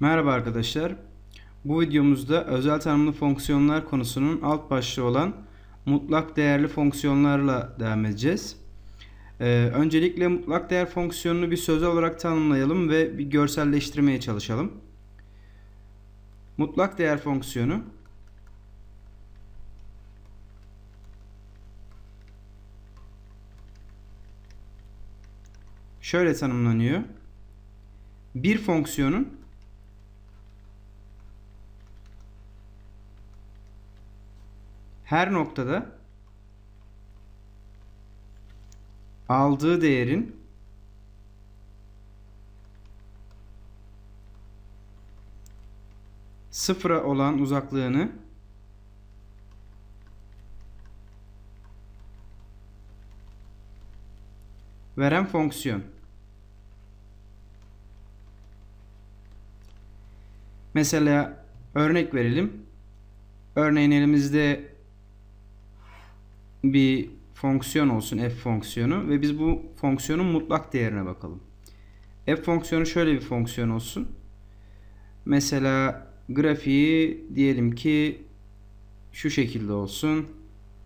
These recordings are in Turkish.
Merhaba arkadaşlar. Bu videomuzda özel tanımlı fonksiyonlar konusunun alt başlığı olan mutlak değerli fonksiyonlarla devam edeceğiz. Ee, öncelikle mutlak değer fonksiyonunu bir söz olarak tanımlayalım ve bir görselleştirmeye çalışalım. Mutlak değer fonksiyonu şöyle tanımlanıyor. Bir fonksiyonun her noktada aldığı değerin sıfıra olan uzaklığını veren fonksiyon. Mesela örnek verelim. Örneğin elimizde bir fonksiyon olsun f fonksiyonu ve biz bu fonksiyonun mutlak değerine bakalım. F fonksiyonu şöyle bir fonksiyon olsun. Mesela grafiği diyelim ki şu şekilde olsun.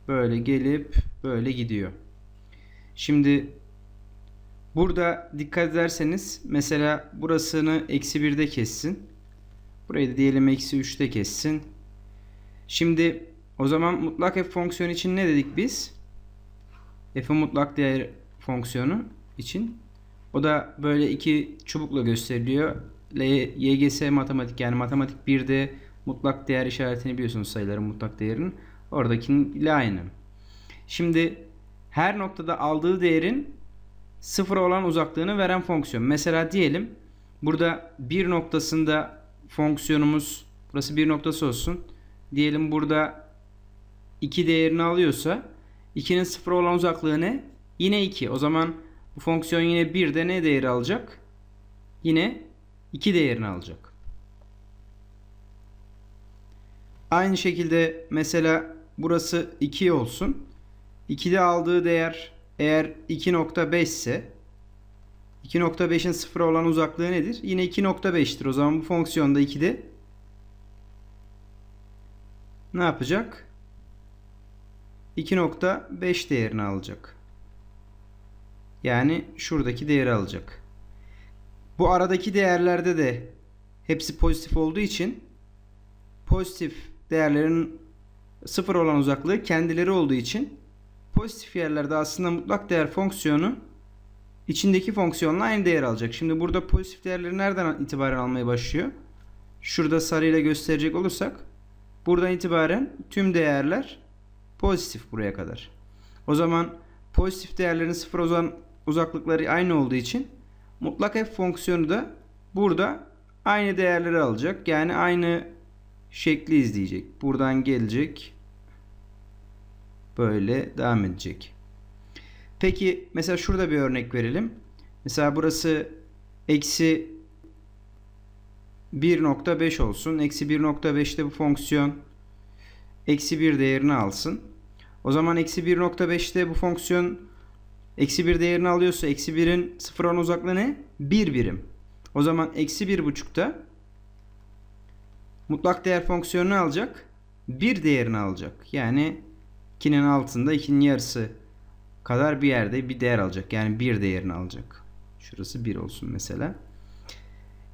Böyle gelip böyle gidiyor. Şimdi burada dikkat ederseniz mesela burasını eksi 1'de kessin. Burayı da diyelim eksi 3'te kessin. Şimdi o zaman mutlak f fonksiyonu için ne dedik biz? f mutlak değer fonksiyonu için. O da böyle iki çubukla gösteriliyor. YGS matematik yani matematik 1'de mutlak değer işaretini biliyorsunuz sayıların mutlak değerinin. Oradakinin ile aynı. Şimdi her noktada aldığı değerin sıfıra olan uzaklığını veren fonksiyon. Mesela diyelim burada bir noktasında fonksiyonumuz burası bir noktası olsun. Diyelim burada 2 değerini alıyorsa 2'nin 0 olan uzaklığı ne? Yine 2. O zaman bu fonksiyon yine 1 ne değeri alacak? Yine 2 değerini alacak. Aynı şekilde mesela burası 2 olsun. 2'de aldığı değer eğer 2.5 ise 2.5'in 0 olan uzaklığı nedir? Yine 2.5'tir. O zaman bu fonksiyonda 2'de ne yapacak? 2.5 değerini alacak. Yani şuradaki değeri alacak. Bu aradaki değerlerde de hepsi pozitif olduğu için pozitif değerlerin sıfır olan uzaklığı kendileri olduğu için pozitif yerlerde aslında mutlak değer fonksiyonu içindeki fonksiyonla aynı değer alacak. Şimdi burada pozitif değerleri nereden itibaren almaya başlıyor? Şurada sarıyla gösterecek olursak buradan itibaren tüm değerler Pozitif buraya kadar. O zaman pozitif değerlerin sıfır olan uzaklıkları aynı olduğu için mutlak f fonksiyonu da burada aynı değerleri alacak. Yani aynı şekli izleyecek. Buradan gelecek. Böyle devam edecek. Peki mesela şurada bir örnek verelim. Mesela burası eksi 1.5 olsun. Eksi 1.5'te bu fonksiyon eksi 1 değerini alsın. O zaman eksi 1.5'te bu fonksiyon eksi 1 değerini alıyorsa eksi 1'in sıfır uzaklığı ne? 1 birim. O zaman eksi 1.5'ta mutlak değer fonksiyonunu alacak. 1 değerini alacak. Yani 2'nin altında 2'nin yarısı kadar bir yerde bir değer alacak. Yani 1 değerini alacak. Şurası 1 olsun mesela.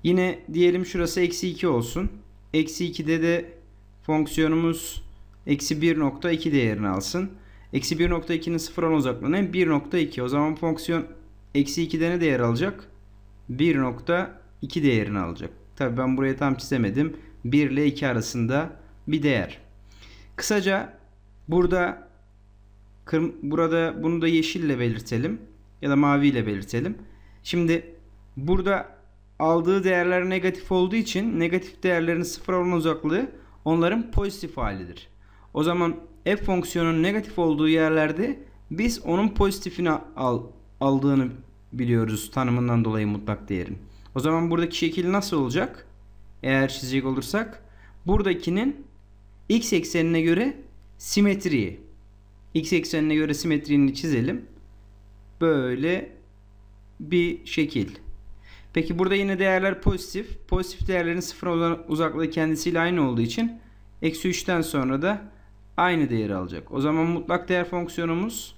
Yine diyelim şurası eksi 2 olsun. Eksi 2'de de fonksiyonumuz Eksi 1.2 değerini alsın. Eksi 1.2'nin sıfırdan uzaklığına 1.2. O zaman fonksiyon eksi 2'de ne değer alacak? 1.2 değerini alacak. Tabi ben buraya tam çizemedim. 1 ile 2 arasında bir değer. Kısaca burada burada bunu da yeşille belirtelim ya da maviyle belirtelim. Şimdi burada aldığı değerler negatif olduğu için negatif değerlerin sıfır olan uzaklığı onların pozitif halidir. O zaman f fonksiyonun negatif olduğu yerlerde biz onun pozitifini al, aldığını biliyoruz tanımından dolayı mutlak değerin. O zaman buradaki şekil nasıl olacak? Eğer çizecek olursak buradakinin x eksenine göre simetriyi x eksenine göre simetriğini çizelim. Böyle bir şekil. Peki burada yine değerler pozitif. Pozitif değerlerin sıfır olan uzaklığı kendisiyle aynı olduğu için eksi 3'ten sonra da aynı değeri alacak. O zaman mutlak değer fonksiyonumuz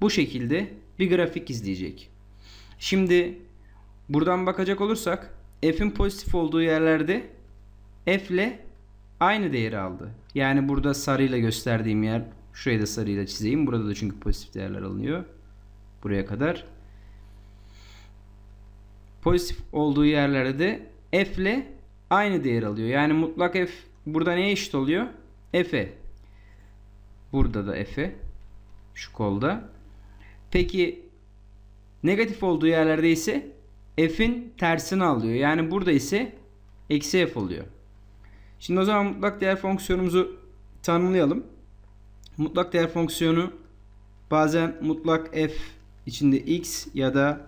bu şekilde bir grafik izleyecek. Şimdi buradan bakacak olursak f'in pozitif olduğu yerlerde f ile aynı değeri aldı. Yani burada sarıyla gösterdiğim yer şurayı da sarıyla çizeyim. Burada da çünkü pozitif değerler alınıyor. Buraya kadar. Pozitif olduğu yerlerde de f ile aynı değer alıyor. Yani mutlak f burada neye eşit oluyor? f'e. Burada da F'i. Şu kolda. Peki negatif olduğu yerlerde ise F'in tersini alıyor. Yani burada ise eksi F oluyor. Şimdi o zaman mutlak değer fonksiyonumuzu tanımlayalım. Mutlak değer fonksiyonu bazen mutlak F içinde X ya da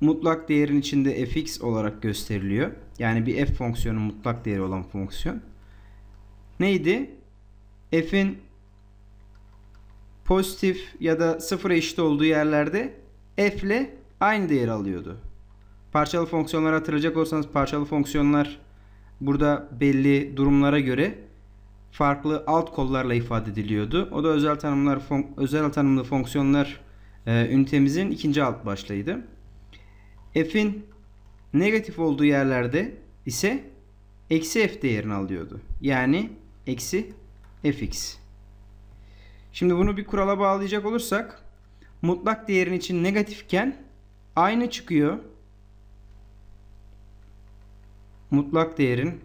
mutlak değerin içinde fx olarak gösteriliyor. Yani bir f fonksiyonu mutlak değeri olan fonksiyon neydi? F'in pozitif ya da sıfıra eşit olduğu yerlerde f ile aynı değer alıyordu. Parçalı fonksiyonları hatırlayacak olsanız parçalı fonksiyonlar burada belli durumlara göre farklı alt kollarla ifade ediliyordu. O da özel tanımlar özel tanımlı fonksiyonlar e, ünitemizin ikinci alt başlığıydı. F'in negatif olduğu yerlerde ise eksi f değerini alıyordu. Yani eksi fx. Şimdi bunu bir kurala bağlayacak olursak mutlak değerin için negatifken aynı çıkıyor. Mutlak değerin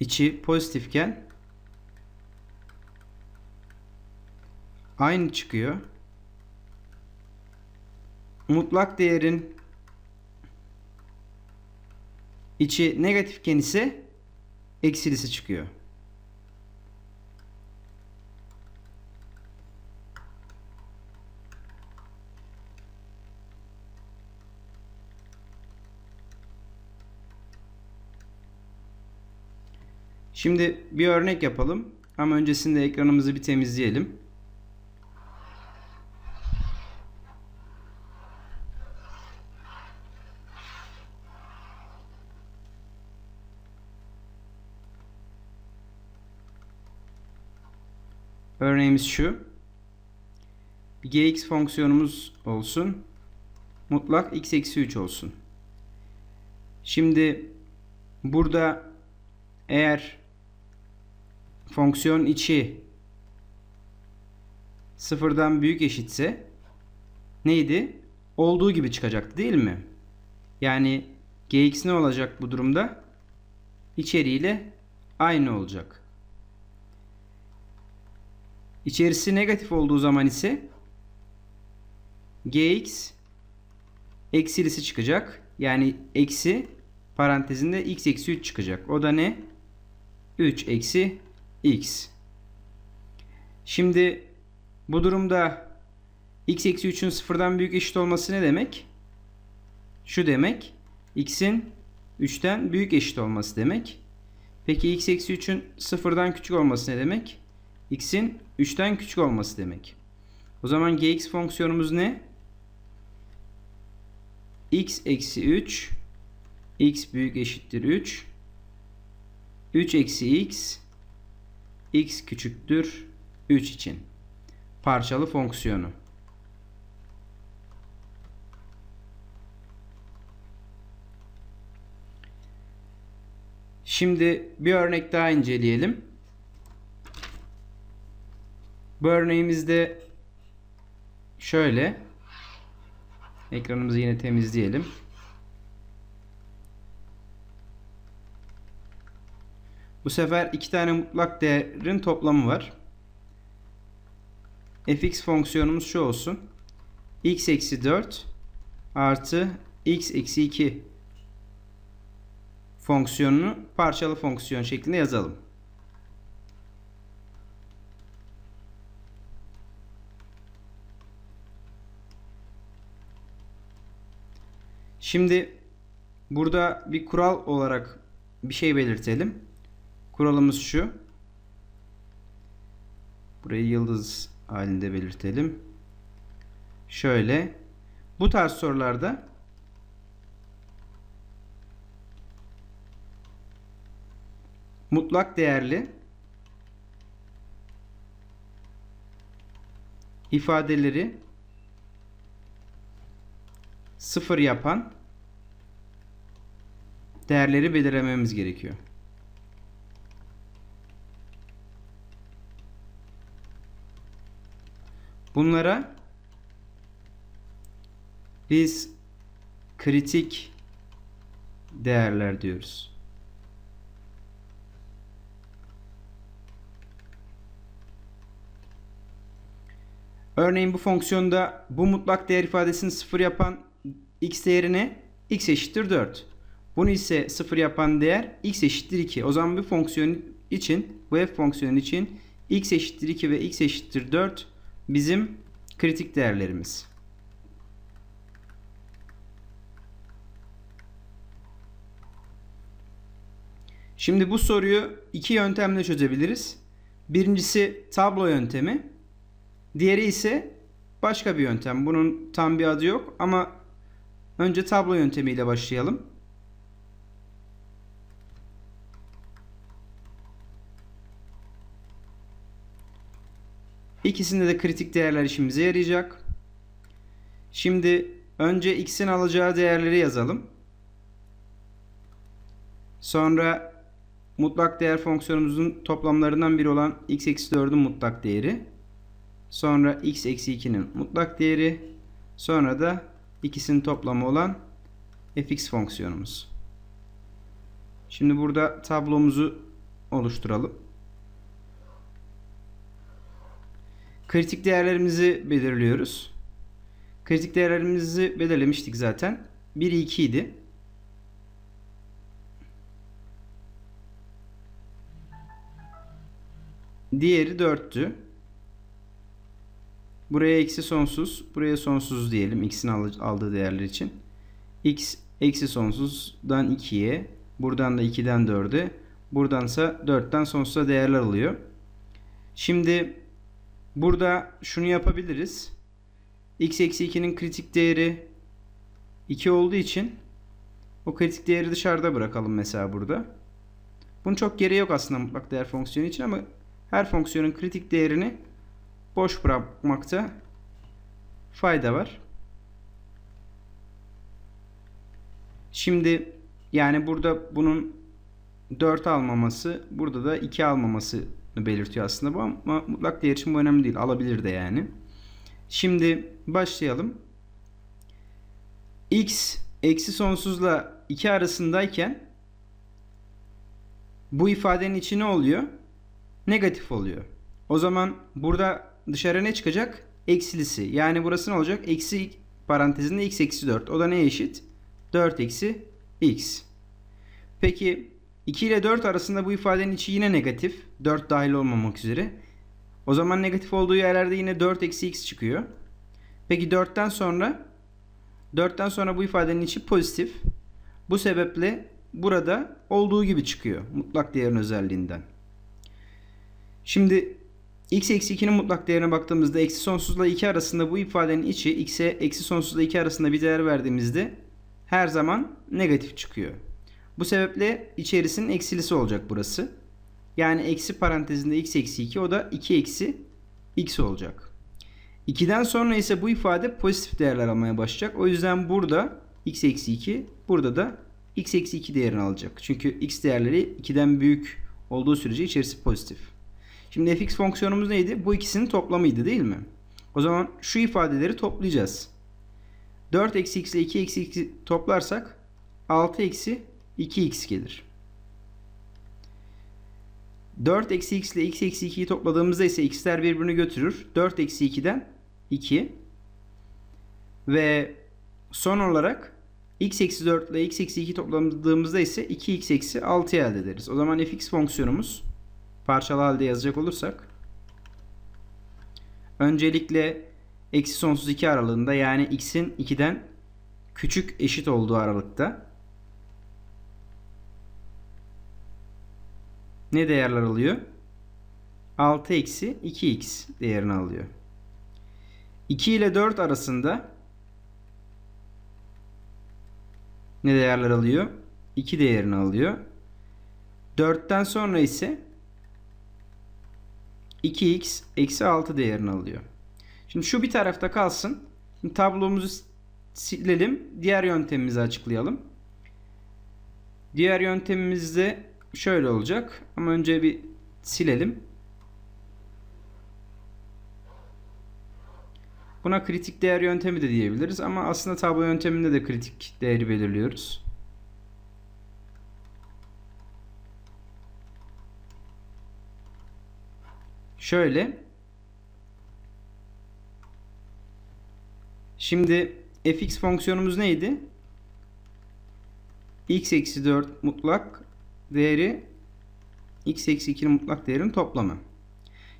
içi pozitifken aynı çıkıyor. Mutlak değerin İçi negatifken ise eksilisi çıkıyor. Şimdi bir örnek yapalım ama öncesinde ekranımızı bir temizleyelim. Örneğimiz şu. Bir gx fonksiyonumuz olsun. Mutlak x eksi 3 olsun. Şimdi burada eğer fonksiyon içi sıfırdan büyük eşitse neydi? Olduğu gibi çıkacaktı değil mi? Yani gx ne olacak bu durumda? İçeriğiyle aynı olacak. İçerisi negatif olduğu zaman ise gx eksilisi çıkacak. Yani eksi parantezinde x eksi 3 çıkacak. O da ne? 3 eksi x. Şimdi bu durumda x eksi 3'ün sıfırdan büyük eşit olması ne demek? Şu demek. x'in 3'ten büyük eşit olması demek. Peki x eksi 3'ün sıfırdan küçük olması ne demek? x'in 3'ten küçük olması demek. O zaman gx fonksiyonumuz ne? x eksi 3 x büyük eşittir 3 3 eksi x x küçüktür 3 için parçalı fonksiyonu. Şimdi bir örnek daha inceleyelim. Bu örneğimizde şöyle. Ekranımızı yine temizleyelim. Bu sefer iki tane mutlak değerin toplamı var. fx fonksiyonumuz şu olsun. x eksi 4 artı x eksi 2 fonksiyonunu parçalı fonksiyon şeklinde yazalım. Şimdi burada bir kural olarak bir şey belirtelim. Kuralımız şu. Burayı yıldız halinde belirtelim. Şöyle bu tarz sorularda mutlak değerli ifadeleri sıfır yapan değerleri belirlememiz gerekiyor. Bunlara biz kritik değerler diyoruz. Örneğin bu fonksiyonda bu mutlak değer ifadesini sıfır yapan x değerini x eşittir 4. Bunu ise 0 yapan değer x eşittir 2. O zaman bu fonksiyon için, bu f fonksiyonu için x eşittir 2 ve x eşittir 4 bizim kritik değerlerimiz. Şimdi bu soruyu iki yöntemle çözebiliriz. Birincisi tablo yöntemi. Diğeri ise başka bir yöntem. Bunun tam bir adı yok ama önce tablo yöntemiyle başlayalım. İkisinde de kritik değerler işimize yarayacak. Şimdi önce x'in alacağı değerleri yazalım. Sonra mutlak değer fonksiyonumuzun toplamlarından biri olan x eksi 4'ün mutlak değeri. Sonra x eksi 2'nin mutlak değeri. Sonra da ikisinin toplamı olan fx fonksiyonumuz. Şimdi burada tablomuzu oluşturalım. Kritik değerlerimizi belirliyoruz. Kritik değerlerimizi belirlemiştik zaten. 1 2 idi. Diğeri 4'tü. Buraya eksi sonsuz, buraya sonsuz diyelim x'in aldığı değerler için. x eksi sonsuzdan 2'ye, buradan da 2'den 4'e, buradansa 4'ten sonsuza değerler alıyor. Şimdi Burada şunu yapabiliriz. x eksi 2'nin kritik değeri 2 olduğu için o kritik değeri dışarıda bırakalım mesela burada. Bunun çok gereği yok aslında mutlak değer fonksiyonu için ama her fonksiyonun kritik değerini boş bırakmakta fayda var. Şimdi yani burada bunun 4 almaması, burada da 2 almaması belirtiyor aslında bu ama mutlak değer için bu önemli değil. Alabilir de yani. Şimdi başlayalım. x eksi sonsuzla 2 arasındayken bu ifadenin içi ne oluyor? Negatif oluyor. O zaman burada dışarı ne çıkacak? Eksilisi. Yani burası ne olacak? Eksi parantezinde x eksi 4. O da neye eşit? 4 eksi x. Peki 2 ile 4 arasında bu ifadenin içi yine negatif. 4 dahil olmamak üzere. O zaman negatif olduğu yerlerde yine 4 eksi x çıkıyor. Peki 4'ten sonra 4'ten sonra bu ifadenin içi pozitif. Bu sebeple burada olduğu gibi çıkıyor mutlak değerin özelliğinden. Şimdi x eksi 2'nin mutlak değerine baktığımızda eksi sonsuzla 2 arasında bu ifadenin içi x'e eksi sonsuzla 2 arasında bir değer verdiğimizde her zaman negatif çıkıyor. Bu sebeple içerisinin eksilisi olacak burası. Yani eksi parantezinde x eksi 2 o da 2 eksi x olacak. 2'den sonra ise bu ifade pozitif değerler almaya başlayacak. O yüzden burada x eksi 2 burada da x eksi 2 değerini alacak. Çünkü x değerleri 2'den büyük olduğu sürece içerisi pozitif. Şimdi fx fonksiyonumuz neydi? Bu ikisinin toplamıydı değil mi? O zaman şu ifadeleri toplayacağız. 4 eksi x ile 2 eksi x toplarsak 6 eksi 2x gelir. 4 eksi x ile x eksi 2'yi topladığımızda ise x'ler birbirini götürür. 4 eksi 2'den 2. Ve son olarak x eksi 4 ile x eksi 2 topladığımızda ise 2x eksi 6 elde ederiz. O zaman fx fonksiyonumuz parçalı halde yazacak olursak öncelikle eksi sonsuz 2 aralığında yani x'in 2'den küçük eşit olduğu aralıkta ne değerler alıyor? 6 eksi 2x değerini alıyor. 2 ile 4 arasında ne değerler alıyor? 2 değerini alıyor. 4'ten sonra ise 2x eksi 6 değerini alıyor. Şimdi şu bir tarafta kalsın. Şimdi tablomuzu silelim. Diğer yöntemimizi açıklayalım. Diğer yöntemimizde şöyle olacak. Ama önce bir silelim. Buna kritik değer yöntemi de diyebiliriz ama aslında tablo yönteminde de kritik değeri belirliyoruz. Şöyle. Şimdi fx fonksiyonumuz neydi? x eksi 4 mutlak değeri x eksi 2'nin mutlak değerinin toplamı.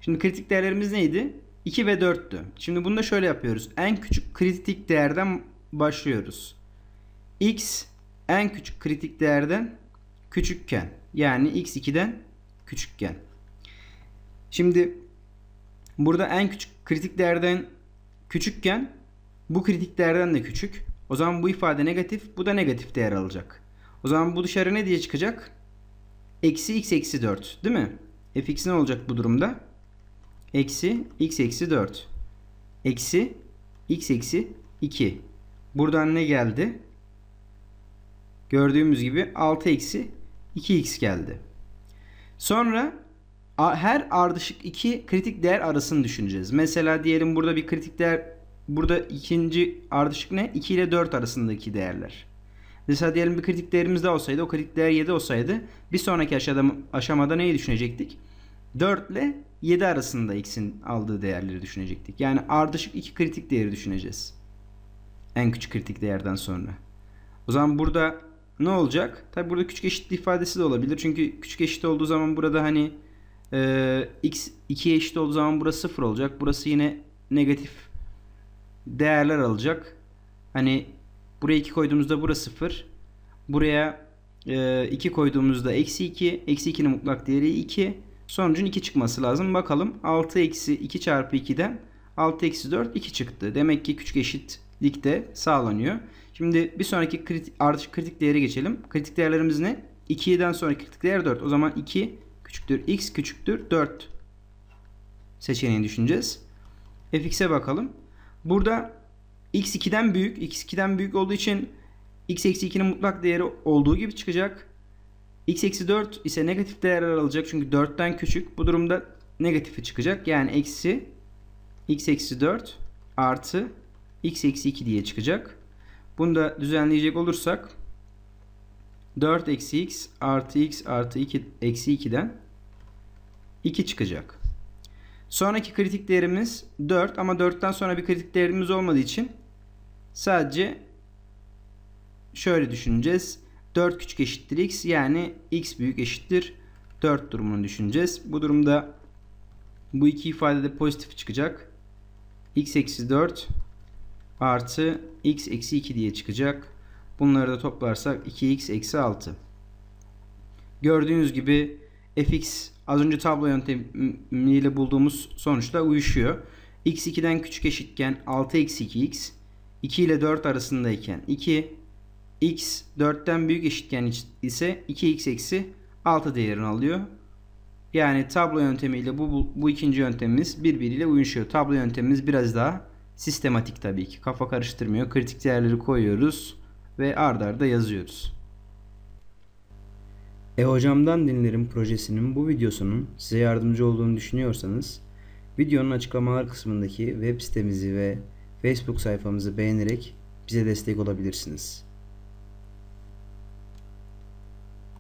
Şimdi kritik değerlerimiz neydi? 2 ve 4'tü. Şimdi bunu da şöyle yapıyoruz. En küçük kritik değerden başlıyoruz. x en küçük kritik değerden küçükken yani x2'den küçükken. Şimdi burada en küçük kritik değerden küçükken bu kritik değerden de küçük. O zaman bu ifade negatif, bu da negatif değer alacak. O zaman bu dışarı ne diye çıkacak? eksi x eksi 4 değil mi? fx ne olacak bu durumda? Eksi x eksi 4. Eksi x eksi 2. Buradan ne geldi? Gördüğümüz gibi 6 eksi 2x geldi. Sonra her ardışık iki kritik değer arasını düşüneceğiz. Mesela diyelim burada bir kritik değer burada ikinci ardışık ne? 2 ile 4 arasındaki değerler. Mesela diyelim bir kritik değerimiz daha olsaydı o kritik değer 7 olsaydı bir sonraki aşamada, aşamada neyi düşünecektik? 4 ile 7 arasında x'in aldığı değerleri düşünecektik. Yani ardışık iki kritik değeri düşüneceğiz. En küçük kritik değerden sonra. O zaman burada ne olacak? Tabi burada küçük eşit ifadesi de olabilir. Çünkü küçük eşit olduğu zaman burada hani e, x 2'ye eşit olduğu zaman burası 0 olacak. Burası yine negatif değerler alacak. Hani Buraya 2 koyduğumuzda burası 0. Buraya 2 e, koyduğumuzda eksi 2. Eksi 2'nin mutlak değeri 2. Sonucun 2 çıkması lazım. Bakalım 6 eksi 2 çarpı 2'den 6 eksi 4 2 çıktı. Demek ki küçük eşitlik de sağlanıyor. Şimdi bir sonraki kritik, artış kritik değere geçelim. Kritik değerlerimiz ne? 2'den sonra kritik değer 4. O zaman 2 küçüktür x küçüktür 4 seçeneğini düşüneceğiz. fx'e bakalım. Burada x 2'den büyük. x 2'den büyük olduğu için x eksi 2'nin mutlak değeri olduğu gibi çıkacak. x eksi 4 ise negatif değerler alacak. Çünkü 4'ten küçük. Bu durumda negatifi çıkacak. Yani eksi x eksi 4 artı x eksi 2 diye çıkacak. Bunu da düzenleyecek olursak 4 eksi x artı x artı 2 eksi 2'den 2 çıkacak. Sonraki kritik değerimiz 4 ama 4'ten sonra bir kritik değerimiz olmadığı için Sadece şöyle düşüneceğiz. 4 küçük eşittir x yani x büyük eşittir 4 durumunu düşüneceğiz. Bu durumda bu iki ifade de pozitif çıkacak. x eksi 4 artı x eksi 2 diye çıkacak. Bunları da toplarsak 2x eksi 6. Gördüğünüz gibi fx az önce tablo yöntemiyle bulduğumuz sonuçla uyuşuyor. x2'den küçük eşitken 6 eksi 2x 2 ile 4 arasındayken 2, x 4'ten büyük eşitken ise 2x eksi 6 değerini alıyor. Yani tablo yöntemiyle bu, bu, bu ikinci yöntemimiz birbiriyle uyuşuyor. Tablo yöntemimiz biraz daha sistematik tabii ki. Kafa karıştırmıyor. Kritik değerleri koyuyoruz ve ardarda arda yazıyoruz. E hocamdan dinlerim projesinin bu videosunun size yardımcı olduğunu düşünüyorsanız videonun açıklamalar kısmındaki web sitemizi ve Facebook sayfamızı beğenerek bize destek olabilirsiniz.